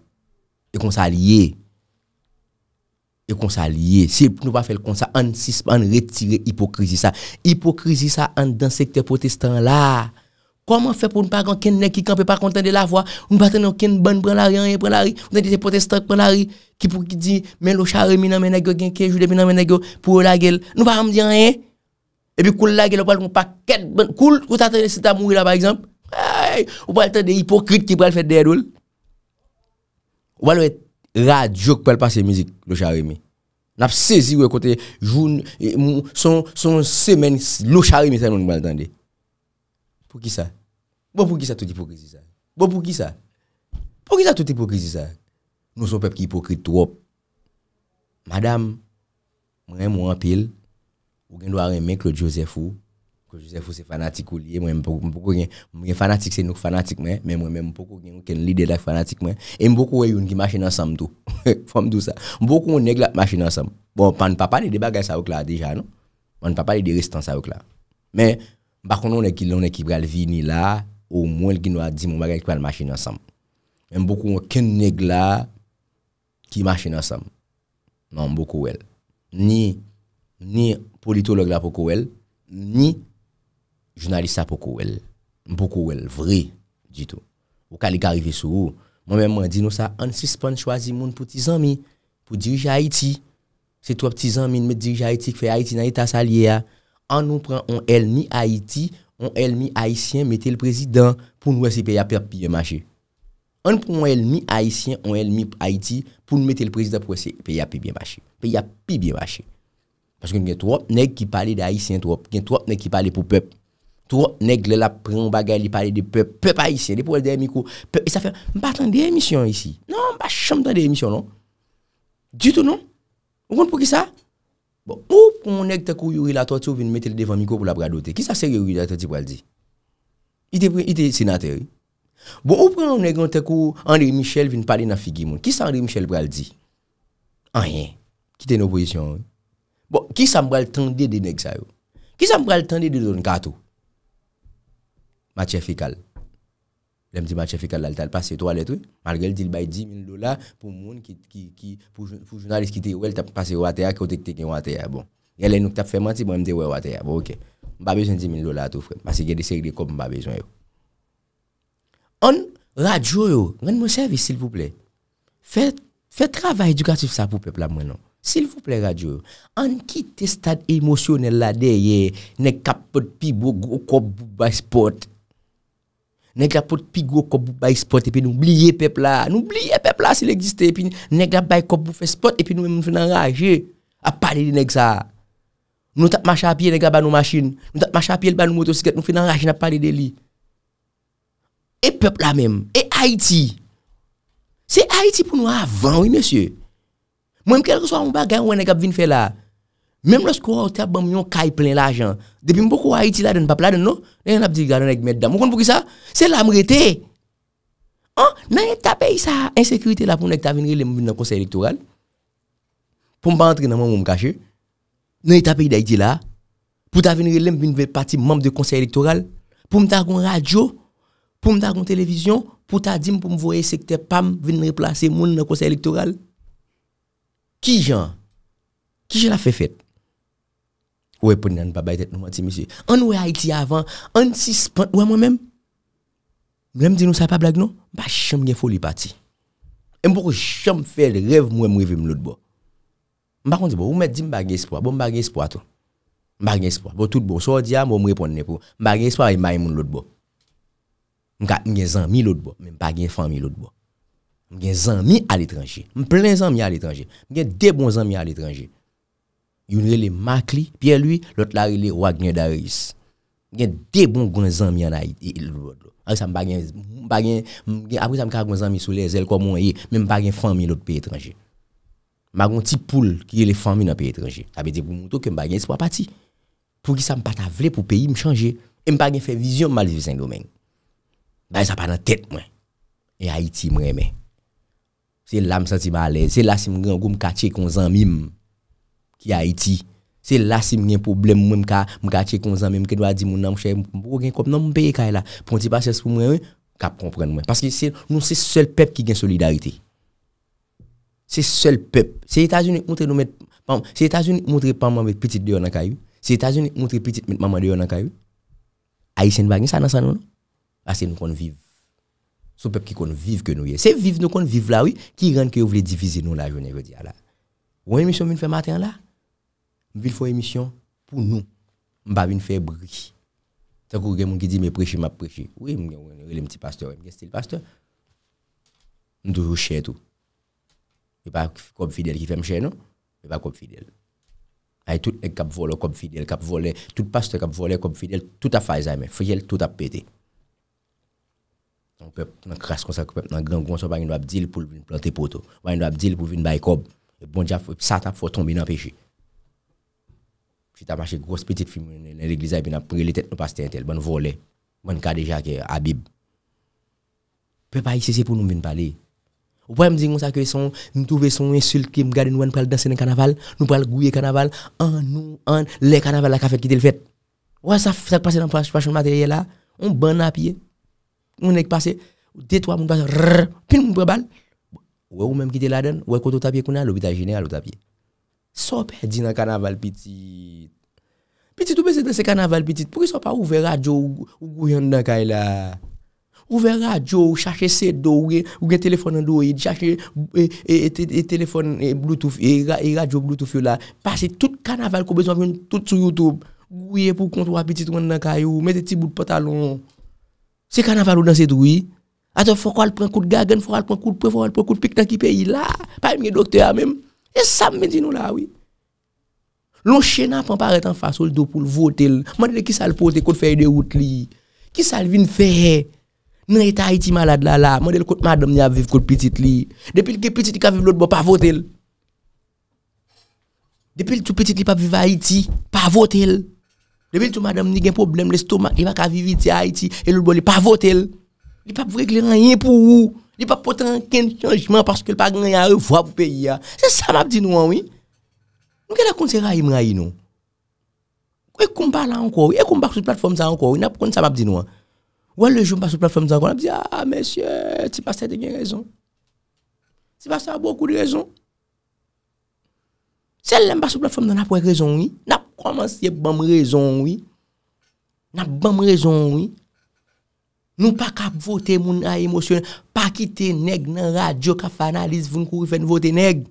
et qu'on s'allie et qu'on s'allie si nous pas faire comme ça en suspend retirer hypocrisie ça hypocrisie ça en dans secteur protestant là Koman fe pou nou pa kan ken nek ki kan pe pa kontende la vwa? Ou nou pa kontende ken ban pran la ri an ye pran la ri? Ou nou pa kontende se potestak pran la ri? Ki pou ki di men lo charimi nan menegyo genke jude menegyo pou la gel? Nou pa ram di an ye? E pi koul la gel ou pal pou mou pa ket ban. Koul kout atende sita mou ila par exemple? Ou pal atende hipokrit ki pral fete de edoul? Ou pal ou ete radyok pral pa se mizik lo charimi? Nap sezi ou ekote joun, e, son semen lo charimi sa nou nou mal tende? Po ki sa? Bo pou gisa tout DIPOGRISI seeing bon, How does it make sense for it to be hypocritical? nou sou pepe D 173 003 Gi وأripry 187 001 MADAM Mwenen mwen apil, Mwenen mwen apil mwenen mwenen mwenen mwenen, u gen do a ou ground klot Josephou Mwenen mwenen mwenen pneum klot Yosephou josephou se fanatik ou li e mwè mwenen mwenen lite d aka fanatik mwenen Mwenen mwenen mwenen mwenen lan mwen, imè mwenen billen mwenen mwenen kèf abandon eduk chinde Fanatik mwenen mwenen mwenen mwenen, e mwenen mwenen akwa mwenen mwenen mwenen mwenen mwenen mwen au moins qui nous a dit mon bagage qui va marcher ensemble même beaucoup aucun nèg là qui marche ensemble non beaucoup elle ni ni politologue là pour elle ni journaliste là pour elle beaucoup elle vrai du tout ou qu'elle arriver sur vous moi-même m'a dis nous ça en suspend choisir moun pour petits amis pour diriger Haïti c'est toi petits amis me diriger Haïti fait Haïti dans état salier on hein. nous prend on elle ni Haïti On el mi Haitien mette l prezident pou nou wese pe ya pep biye mache. An pou mwen el mi Haitien, on el mi Haiti pou nou mette l prezident pou wese pe ya pe biye mache. Pe ya pi biye mache. Paske gen tou wap neg ki pale de Haitien tou wap. Gen tou wap neg ki pale pou pep. Tou wap neg le la pre yon bagay li pale de pep. Pep Haitien, de pou wese de Miko. E sa fe, mba chanm tan de emisyon isi. Non, mba chanm tan de emisyon non. Dito non. Mwen pou ki sa? Bon, ou pou moun ek te kou yori la totyo vin mette li devan mikou pou la pradote, kisa se yori la totyo pral di? Ite sinateri. Bon, ou pou moun ek an te kou André Michel vin pade na figi moun, kisa André Michel pral di? Anyen, bon, ki te nou pozisyon. Bon, kisa moun pral tende di neg sa yo? Kisa moun pral tende di don katou? Matye fikal. Lèm di ma chè fè kal lal tal pasè tou alè tou. Mal gèl dil bay 10.000 lola pou moun ki pou jounalist ki te wèl tap pasè wate ya kotek tekin wate ya bon. Gèlè nou tap fèman ti mwen de wè wate ya bon. Ok. Mba bezwen 10.000 lola tou frem. Pasè gèl de seri de kop mba bezwen yo. An, radyo yo. Gèl mwen servis sil pouple. Fè travay edukatif sa poupe plam mwen nou. Sil pouple radyo yo. An ki te stad emosyonel la de ye. Ne kapot pi bo go kop bo bay sport. Nèk la pot pigou kop pou bay spot epi nou blye pepl la. Nou blye pepl la si l'existe epi nou blye bay kop pou fè spot epi nou mè moun fè nan raje ap pale li nèk sa. Nou tap machapye nèk la ba nou machine. Nou tap machapye l ba nou motosiket nou fè nan raje ap pale li. E pepl la mèm. E Haiti. Se Haiti pou nou avan wè monsye. Mwen mkele kwa so a mba gen wè nèk ap vin fè la. Même lorsqu'on a un caille plein d'argent, depuis que beaucoup Haïti là, pas là, non, rien n'a dit, regardez, avec mesdames. Vous ça? C'est la m'rete. Hein? Nan, ta ça, insécurité là pour ta venir dans conseil électoral. Pour pas entrer dans mon caché. dans de d'Haïti là. Pour ta venir les partie membre du conseil électoral. Pour me radio. Pour me télévision. Pour ta pour me voir secteur PAM, venir replacer moun dans conseil électoral. Qui genre? Qui je la fait Ouwe ponnen an pa bay tèt nou an ti misi. An ouwe a iti avan, an ti spant. Ouwe mwen men? Mwen men di nou sa pa blag nou? Ba chanm gen folipati. Mwen pou kou chanm fèl rev mwen mwen vim lout bo. Mwen bakon di bo, ou men di m bagen espoa. Bo m bagen espoa to. Mwen bagen espoa. Bo tout bo, so di ya mwen mwen reponnen pou. Mwen bagen espoa yon may moun lout bo. Mwen ka mwen gen zanmi lout bo. Mwen bagen fanmi lout bo. Mwen gen zanmi al etranji. Mwen plen zanmi al etranji. Mwen gen deb bon Yon lè lè mak lè, piè lè lè, lòt lè lè wak gne daris. Gne debon gne zanmè yon a it, yon lè lè lòt lòt lòt. A yon sa m bagen, bagen, apri sa m ka gne zanmè sou lè, zèl kwa moun yè, mè m bagen fanmè lòt pè etranjè. M a gwen ti poul ki yon lè fanmè lòt pè etranjè. A pè di pou m moutou ke m bagen, se m wapati. Tou ki sa m patavle pou peyi m chanje, m bagen fè vizyon m mal vizyon do men. M a yon sa pa nan tèt mwen. Y Ya Haiti. Se la si mwen gen problem mwen mwen ka, mwen ka che konzan mwen mwen ke do a di mwen nan mwen che. Mwen pou gen kop nan mwen peye ka e la. Pwantipa sel sou mwen mwen, kap konpren mwen. Paske nou se sel pep ki gen solidarite. Se sel pep. Se Etajouni mwen tre nou met, se Etajouni mwen tre panman mwen petite deyon an kayo, se Etajouni mwen tre petite met maman deyon an kayo, Aisen bagi sanan sanan. Ase nou non? konn vive. Sou pep ki konn vive gen nou ye. Se vive nou konn vive la we, ki rende ki ou vle divize nou la jeonye godi ala. je émission pour nous. Je ne pas faire bruit. Tant quelqu'un dit, mais prêcher, ma prêcher. Oui, je pasteur, pasteur. toujours tout. et pas comme fidèle qui fait chien, non pas comme fidèle. tout le cap volé comme fidèle, cap tout pasteur cap volé comme fidèle, tout a fait mais fidèle, tout a pété. On peut comme ça, grand grand, on va pour planter poteau, on va pour venir Bon ça faut tomber dans J'étais marché grosse petite fille dans l'église, et puis a pris les têtes de pasteur tel, bon volé. bon cas déjà que Habib. pas ici c'est pour nous venir parler. Ou pas me dire ça que son, nous trouver son insulte qui me garde nous pour danser dans le carnaval, nous pour gouiller carnaval, en nous, en les carnaval la café qui le fait. Ouais, ça, ça passe dans le fashion matériel là, on ban à pied. On est passé, deux, trois, on passe, puis on prend balle. Ouais, ou même quitter la donne, ouais, quand on tape, qu'on a l'hôpital général, on tape. Sors perdu dans le carnaval, petit. Petite ou beze dan se kanaval petite, pou ki sa pa ouve radyo ou yon dan kay la? Ouve radyo, ou chache se do, ou gen telefon an do, ou gen chache e telefon, e bluetooth, e radyo bluetooth yo la. Pase tout kanaval ko bezo avyon tout sou Youtube, ouye pou kontwa petite ou yon dan kay yo, ou mette ti bout patalon. Se kanaval ou dan se do, ouye? Ato fok wale pren kout gagan, fok wale pren kout pre, fok wale pren kout pik nan ki peyi la. Pa yon mwen dokte a menm, e sa mwen di nou la ouye. L'on chien n'a pas paraît en face au dos pour le voter. Mandez qui ça le pote, qu'on fait de route li. Qui ça le vient faire Nan état haiti malade là là, mandez le madame ni a vivre côté petite li. Depuis que petit qui a vivre l'autre bon pas voter. Depuis tout petit li pas vivre Haïti, pas voter. Depuis tout madame ni gen problème l'estomac, il va qu'à vivre Haïti Haïti et l'autre bon pas voter. Il pas régler rien pour vous. Il pas porter aucun changement parce que pas rien à revoir pour pays. Hein. C'est ça m'a dit nous hein, oui. Nou gen akonde se raym ray nou? Kwe koum pa la anko wè? E koum pa sou platform za anko wè? Nap konen sa mabdi nou an? Wè le joun pa sou platform za anko wè? Nap di a, a, mè sè, ti pa sè denye rezon? Ti pa sè a bokou di rezon? Se lèm pa sou platform da nap wè rezon wè? Nap kouman siye bèm rezon wè? Nap bèm rezon wè? Nou pa ka vote moun a emosyon, pa kite neg nan radyo ka fanalize voun kou wè fè nou vote neg.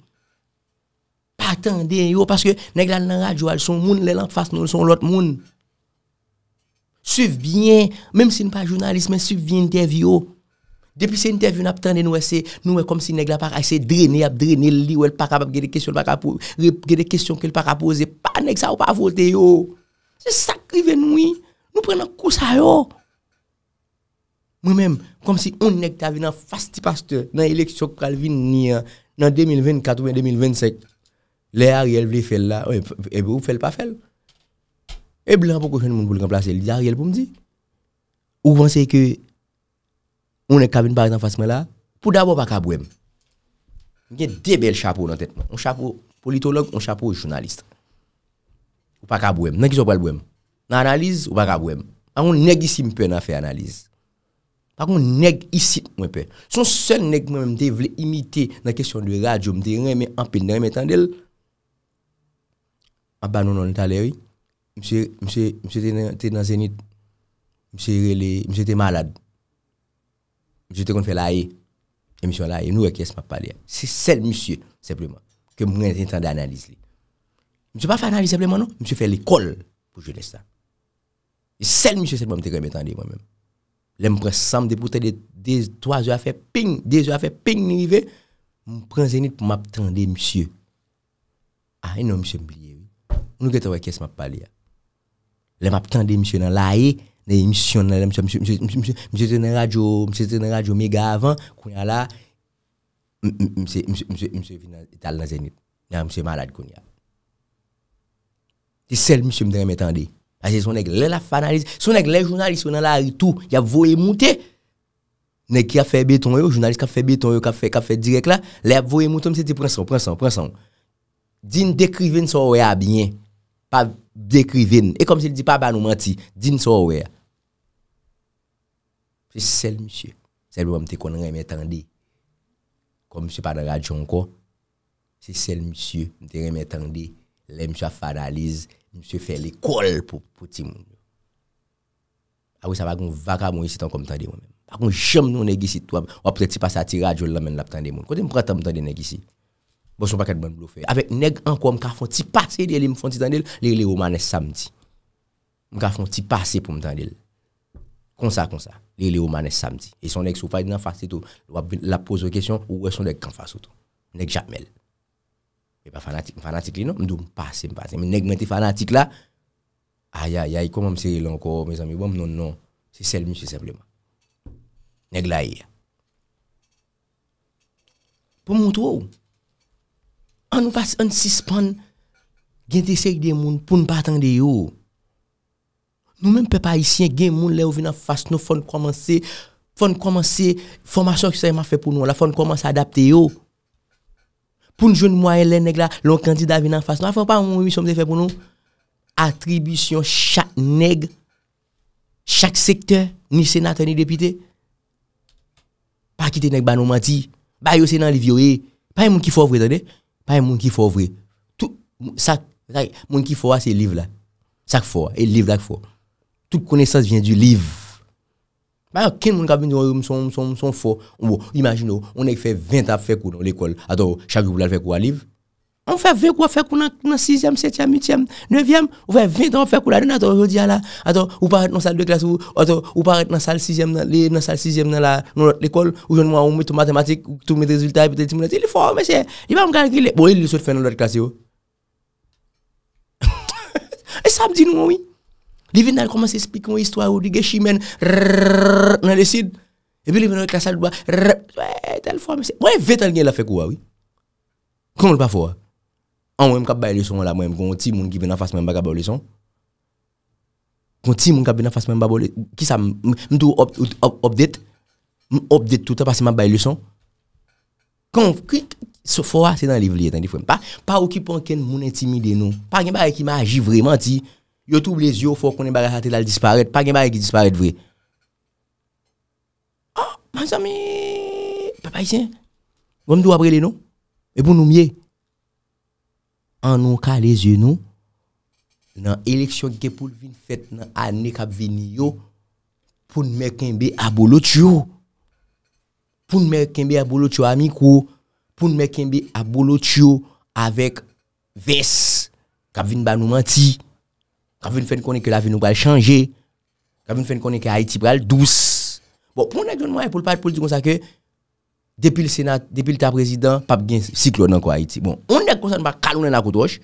Aten de yo, paske neg la nan radio al son moun, le lan fas nou son lot moun. Suf bien, menm si nou pa jounalist, menm suf bien interview yo. Depi se interview nap tande nou e se, nou e kom si neg la pa ka se drene ap drene li ou el pa kap ap ge de kesyon ki el pa ka pose. Pa neg sa ou pa vote yo. Se sakri ven nou i, nou prenen kousa yo. Mwen menm, kom si on neg ta vi nan fasti paste, nan eleksyon kalvin ni ya, nan 2024 ou en 2027. Les Ariel voulait faire là, et vous faites pas faire. Et blanc, pourquoi je ne peux pas remplacer Les Ariel pour me dire. Ou pensez que on est cabine par exemple face là, pour d'abord pas problème. Il y a deux belles chapeaux dans tête. Un chapeau politologue, un chapeau journaliste. Ou pas problème. Non, qui sont pas le Dans l'analyse, ou pas problème. On nèg ici me peut faire analyse. Par contre, nèg ici, moi Son seul nèg moi-même, je voulais imiter dans la question de radio, je me mais en pile, Aba nou nou lè talè wè. Mse te nan zenit. Mse te malad. Mse te kon fè la e. E mse yo la e. Nou wè kè se mè palè. Se sel mse sepleman. Ke mwen ten tan de analize li. Mse pa fè analize sepleman nou. Mse fè l'école pou jè nè sa. Sel mse sepleman mte kè mè tan de wè mè. Lè mwen prensanm de pou tè de de zwa zwa fè ping. De zwa fè ping ni yve. Mwen pren zenit pou mè tan de mse. A ah, yon mse mbilye. Nou gete wè kes map pali ya. Le map kande msè nan la e, msè nan radio, msè nan radio mega avant, msè vi nan zenit, msè malade kon ya. Ti sel msè mdè mè kande. Ase son ek le la fanalize, son ek le jounalise nan la e tou, ya vo e mouti, nek ki a fe beton yo, jounalise ka fe beton yo, ka fe direk la, le vo e mouti, msè ti prensan, prensan, prensan. Din dekriven so wè a binyen, Pa dekrivin, e kom se li di pa ba nou mati, din so we. Se sel msye, se l pou mte konan reme tan di, kon msye padan radyon ko, se sel msye mte reme tan di, le msye fadalize, msye fe le kol pou ti moun. Awe sa bagoun vaka moun isi tan kom tan di moun. Bagoun jem nou negisi to, wapre ti pasa ti radyon lamen la tan di moun. Kote mpwa tan di negisi? Bo sou pa kèd bon blou fè. Avek neg an kwa m ka fon ti pase, li li m fon ti tan dil, li li ou manè samdi. M ka fon ti pase pou m tan dil. Konsa konsa, li li ou manè samdi. E son neg sou fay nan fase to, la pose kèsyon, ou e son neg kan fase to. Neg jamel. E pa fanatik, m fanatik li nan, m dou m pase, m pase. Men neg men te fanatik la, aya, aya, i konman m se lanko, mè zami, wè bon, m non, non. Se sel mi, se sepleman. Neg la ye. Pou moutou ou? Pan nou pas ansi span gen te sek de moun pou nou patande yo. Nou men pe pa isyen gen moun le ou vina fas nou fon komanse, fon komanse, fon maso ki sa yon ma fe pou nou la, fon komanse adapte yo. Pon joun mwa elen neg la, lon kanti da vina fas nou, a fon pa moun mi som de fe pou nou. Atribisyon chak neg, chak sekte, ni senat, ni depite. Pa ki te neg ba nou mati, ba yo senan li vyo e, pa yon moun ki fow vwet ane. Pa yon moun ki fò vre, moun ki fò a se liv la, sa k fò, e liv la k fò. Toute koneksans vyen du liv. Pa yon ken moun ki ap vyen di yon mouson mouson mouson fò, imagine yo, on ek fè 20 ap fè kou nan l'ekol, ato yo, chak yon pou la fè kou a liv, On fait 20 quoi, fait qu'on a 6e, 7e, 8e, 9e, on fait 20 ans, on fait qu'on a dit, ah attends, là, dans la salle de classe, ou, attends, dans la salle 6e, dans la salle 6e, dans l'école, ou je ne on met tout mathématiques, tous mes résultats, il est fort, monsieur, il va me calculer. Bon, il est faire dans l'autre classe, [laughs] Et ça me oui. Il vient à expliquer histoire dans le et puis il vient dans la salle ouais, 20 ans, il fait quoi, oui. Comment le pas An wèm kap bay lèson an la mwèm, kon ti moun ki vè nan fass mèm baga bay lèson. Kon ti moun kap vè nan fass mèm baga bay lèson. Ki sa mwèm, mwen tou update, mwen update toutan pasi mwen bay lèson. Kon, kwi, sou fwa, se nan livlèye tan di fwèm. Pa wèm, pa wèm ki pon ken moun intimide nou. Pa gen ba yè ki ma agi vreman ti. Yo tou blèz yo fwa kon yè baga satè dal disparèt. Pa gen ba yè ki disparèt vreman. Ah, man sa mè, papa yè. Gwèm tou apre lè nou? E pou nou mèyè. An nou ka lesye nou, nan eleksyon ki ke pou lvin fèt nan ane kap vini yo, pou nme kembe abolo tiyo, pou nme kembe abolo tiyo amik ou, pou nme kembe abolo tiyo avèk ves, kap vini ba nou manti, kap vini fèn konen ke la vini ou bral chanje, kap vini fèn konen ke Haiti bral douz. Bon, pou nèk joun mwen pou lpad pou ldi kon sa ke, Depi l senat, depi l ta prezident, pap gen siklo nan kwa iti. Bon, on dek kon sa nou ba kalounen la koutouche,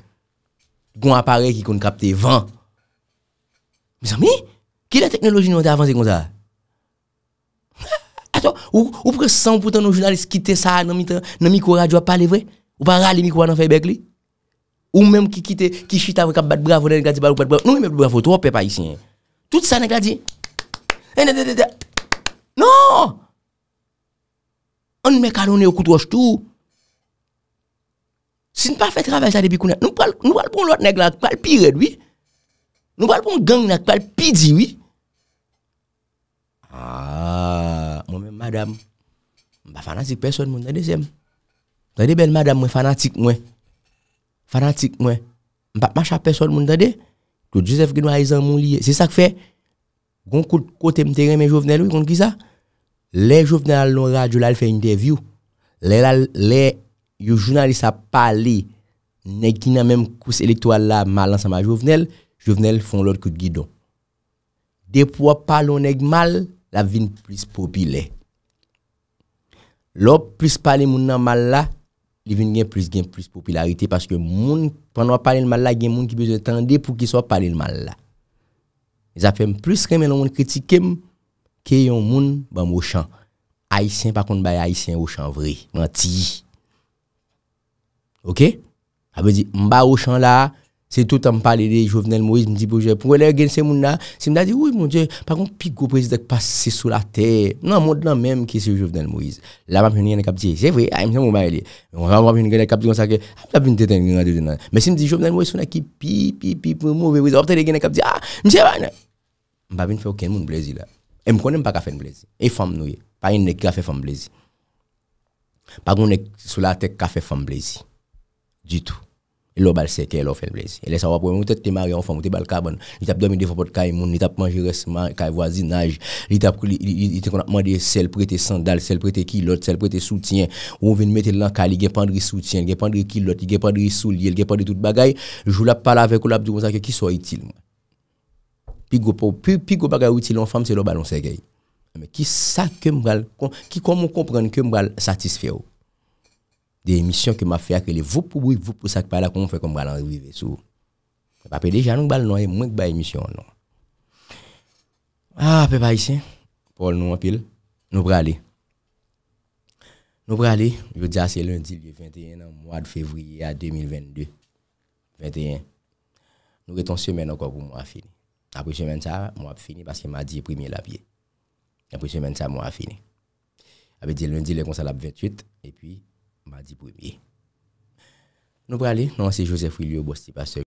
kon apare ki kon kapte 20. Misan mi? Ki la teknoloji nou an te avanse kon sa? Ato, ou pre 100% nou jounalist kite sa nan mi kou radio a pale vre? Ou pa rale mi kou an an feybek li? Ou mèm ki kite, ki chita vre kap bat bravo nen, gadi balou pat bravo, nou mèm blu bravo, tou wopè pa yisi. Tout sa nan gadi. Ene, eh, ene, ene, ene. Mwen mwen kalone yo koutouj tou Si mwen pa fe trabay sa debi kounen Nou pal pou lout neg lak pal pi red Nou pal pou gang lak pal pi di ah, Mwen mwen madame Mwen pa fanatik person mwen Tade ben madame mwen fanatik mwen Fanatik mwen Mwen pa macha person mwen Koutou Joseph Ginoise en moun liye Se sa kfe Goun kote mte reme jovenel Koutou Joseph Ginoise en moun liye Le jovenel loun radyo lal fè interview. Le lal, le yu jounalisa pali nekina menm kous eleto ala malan sa ma jovenel, jovenel fon lor kout gidon. De pou wap pali loun neg mal, la vin pris popile. Lop pris pali moun nan mal la, li vin gen pris gen pris popularite paske moun, pan wap pali l mal la, gen moun ki bez etande pou ki so pali l mal la. Nizapèm pris kemen loun kritikem Ke yon moun, ba m woshan. Aisyen, pa kont ba yon aisyen woshan vre. Nan ti. Ok? A be di, m ba woshan la, se tout an m pale de Jovenel Moise, m di pou jè, pou wè lè gen se moun la, se m da di, wè moun jè, pa kont pi go prezidak pase sou la tè. Nan m wot lan mèm ki se jovenel Moise. La m ap jen yon kap di, se vre, a yon m sa mou ba yon li. La m ap jen yon kap di, kon sa ke, ap jen yon tetan yon kap di nan. Me se m di, jovenel Moise, se m da ki pi, pi, pi, E mpronem pa ka fenblezi, e fam nouye, pa yon nek ka fe fenblezi. Pa kon nek sou la tek ka fe fenblezi, di tou. E lo bal seke, e lo fenblezi. E lesa wapwem, ou te te marye, ou te bal kabon, li tap domi de fapot kay moun, li tap manje resman, kay wazinaj, li tap, li te konakman de sel prete sandal, sel prete kilot, sel prete soutien, ou ven mette lankal, li gepandri soutien, li gepandri kilot, li gepandri soulyel, li gepandri tout bagay, jou la pala vek ou la biwonsa ke ki so itil mwen. Puis go bagay utile en femme, c'est le ballon cercueil. Mais qui ça que m'bral, qui comment comprendre que m'bral satisfait Des émissions que m'a fait avec les vous pour vous pour ça que par là qu'on fait comme m'bral arriver sous. Pas déjà nous bal non et moins que ba émission non. Ah, papa ici Paul nous en pile, nous braler. Nous aller. je dis ah, c'est lundi le 21 ans, mois de février à 2022. 21. Nous restons semaine encore pour moi fini. Apres yon men sa, mwa ap fini paske mwa di premye la piye. Apres yon men sa, mwa ap fini. Ape di lundi le konsal ap 28, epi mwa di premye. Nou prale, nan se Josef Rilio Bosti.